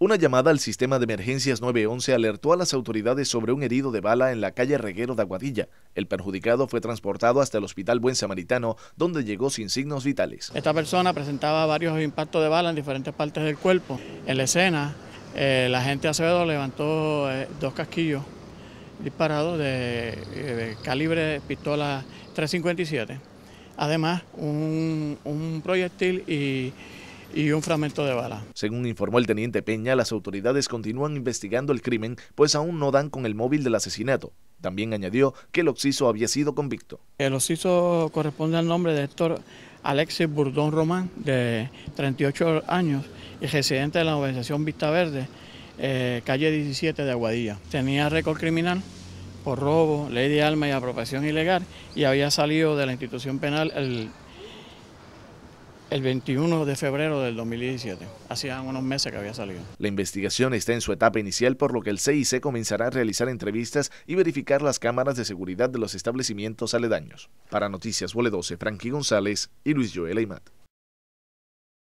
Una llamada al sistema de emergencias 911 alertó a las autoridades sobre un herido de bala en la calle Reguero de Aguadilla. El perjudicado fue transportado hasta el Hospital Buen Samaritano, donde llegó sin signos vitales. Esta persona presentaba varios impactos de bala en diferentes partes del cuerpo. En la escena, eh, la gente Acevedo levantó eh, dos casquillos disparados de, eh, calibre pistola 357. Además, un, un proyectil y y un fragmento de bala. Según informó el teniente Peña, las autoridades continúan investigando el crimen, pues aún no dan con el móvil del asesinato. También añadió que el occiso había sido convicto. El occiso corresponde al nombre de Héctor Alexis Burdón Román, de 38 años y residente de la organización Vista Verde, eh, calle 17 de Aguadilla. Tenía récord criminal por robo, ley de alma y apropiación ilegal y había salido de la institución penal el el 21 de febrero del 2017, hacían unos meses que había salido. La investigación está en su etapa inicial, por lo que el CIC comenzará a realizar entrevistas y verificar las cámaras de seguridad de los establecimientos aledaños. Para Noticias Vole 12, Frankie González y Luis Joel Aymat.